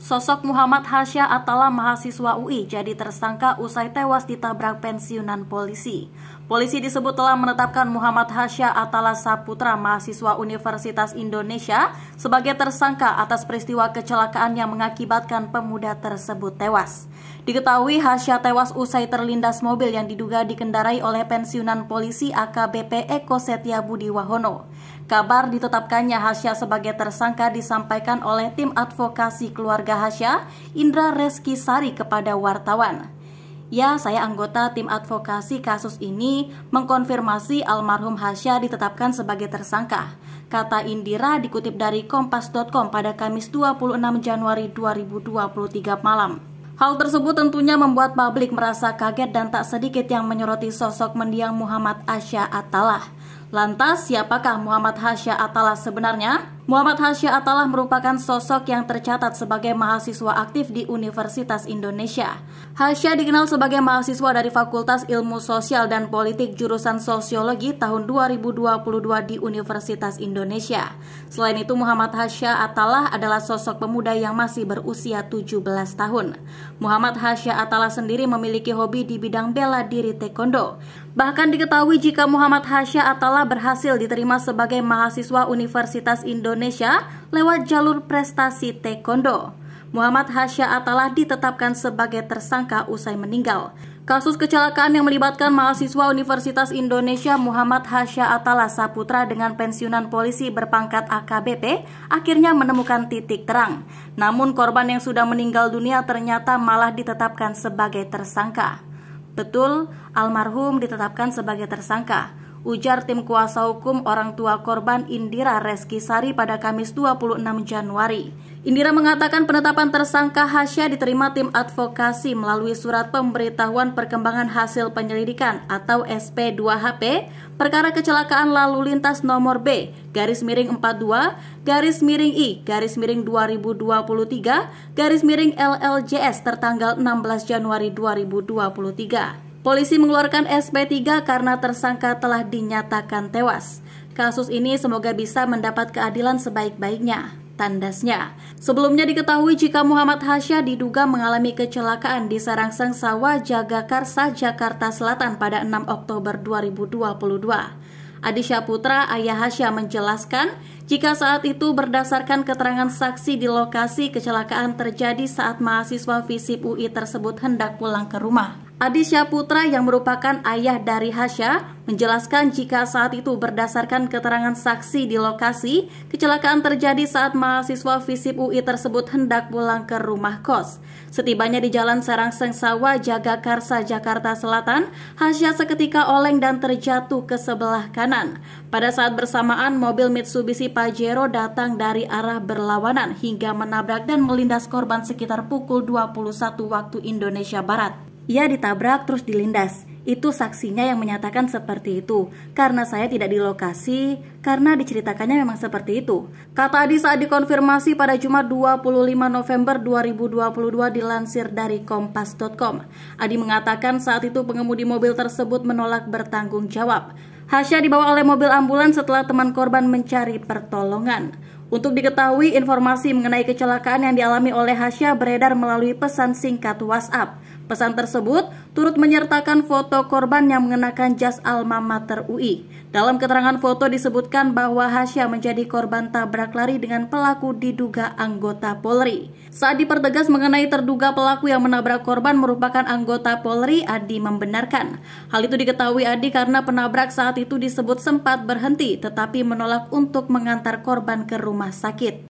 Sosok Muhammad Hasya Atala mahasiswa UI jadi tersangka usai tewas ditabrak pensiunan polisi. Polisi disebut telah menetapkan Muhammad Hasya Atala Saputra, mahasiswa Universitas Indonesia, sebagai tersangka atas peristiwa kecelakaan yang mengakibatkan pemuda tersebut tewas. Diketahui Hasya tewas usai terlindas mobil yang diduga dikendarai oleh pensiunan polisi AKBP Eko Setia Budi Wahono. Kabar ditetapkannya Hasya sebagai tersangka disampaikan oleh tim advokasi keluarga Hasya, Indra Reski Sari kepada wartawan. Ya, saya anggota tim advokasi kasus ini mengkonfirmasi almarhum Hasya ditetapkan sebagai tersangka. Kata Indira dikutip dari kompas.com pada Kamis 26 Januari 2023 malam. Hal tersebut tentunya membuat publik merasa kaget dan tak sedikit yang menyoroti sosok mendiang Muhammad Asya Atalah. Lantas, siapakah Muhammad Hasya Atalah sebenarnya? Muhammad Hasya Atalah merupakan sosok yang tercatat sebagai mahasiswa aktif di Universitas Indonesia. Hasya dikenal sebagai mahasiswa dari Fakultas Ilmu Sosial dan Politik jurusan Sosiologi tahun 2022 di Universitas Indonesia. Selain itu, Muhammad Hasya Atalah adalah sosok pemuda yang masih berusia 17 tahun. Muhammad Hasya Atalah sendiri memiliki hobi di bidang bela diri taekwondo. Bahkan diketahui jika Muhammad Hasya Atalah berhasil diterima sebagai mahasiswa Universitas Indonesia Indonesia lewat jalur prestasi taekwondo. Muhammad Hasya Atalah ditetapkan sebagai tersangka usai meninggal. Kasus kecelakaan yang melibatkan mahasiswa Universitas Indonesia Muhammad Hasya Atala Saputra dengan pensiunan polisi berpangkat AKBP akhirnya menemukan titik terang. Namun korban yang sudah meninggal dunia ternyata malah ditetapkan sebagai tersangka. Betul, almarhum ditetapkan sebagai tersangka ujar tim kuasa hukum orang tua korban Indira Reski Sari pada Kamis 26 Januari. Indira mengatakan penetapan tersangka Hasya diterima tim advokasi melalui surat pemberitahuan perkembangan hasil penyelidikan atau SP2HP perkara kecelakaan lalu lintas nomor B garis miring 42 garis miring I garis miring 2023 garis miring LLJS tertanggal 16 Januari 2023. Polisi mengeluarkan SP3 karena tersangka telah dinyatakan tewas. Kasus ini semoga bisa mendapat keadilan sebaik-baiknya, tandasnya. Sebelumnya diketahui jika Muhammad Hasya diduga mengalami kecelakaan di sarang-sarang Sawah Jagakarsa, Jakarta Selatan pada 6 Oktober 2022. Adi Putra, ayah Hasya menjelaskan, jika saat itu berdasarkan keterangan saksi di lokasi kecelakaan terjadi saat mahasiswa FISIP UI tersebut hendak pulang ke rumah. Adi Syaputra yang merupakan ayah dari Hasya menjelaskan jika saat itu berdasarkan keterangan saksi di lokasi, kecelakaan terjadi saat mahasiswa FISIP UI tersebut hendak pulang ke rumah kos. Setibanya di Jalan Serang Sengsawa, Jagakarsa, Jakarta Selatan, Hasya seketika oleng dan terjatuh ke sebelah kanan. Pada saat bersamaan, mobil Mitsubishi Pajero datang dari arah berlawanan hingga menabrak dan melindas korban sekitar pukul 21 waktu Indonesia Barat. Ia ditabrak terus dilindas. Itu saksinya yang menyatakan seperti itu. Karena saya tidak di lokasi, karena diceritakannya memang seperti itu. Kata Adi saat dikonfirmasi pada Jumat 25 November 2022 dilansir dari kompas.com. Adi mengatakan saat itu pengemudi mobil tersebut menolak bertanggung jawab. Hasya dibawa oleh mobil ambulans setelah teman korban mencari pertolongan. Untuk diketahui, informasi mengenai kecelakaan yang dialami oleh Hasya beredar melalui pesan singkat WhatsApp. Pesan tersebut turut menyertakan foto korban yang mengenakan jas alma mater UI. Dalam keterangan foto disebutkan bahwa Hasya menjadi korban tabrak lari dengan pelaku diduga anggota Polri. Saat dipertegas mengenai terduga pelaku yang menabrak korban merupakan anggota Polri, Adi membenarkan. Hal itu diketahui Adi karena penabrak saat itu disebut sempat berhenti tetapi menolak untuk mengantar korban ke rumah sakit.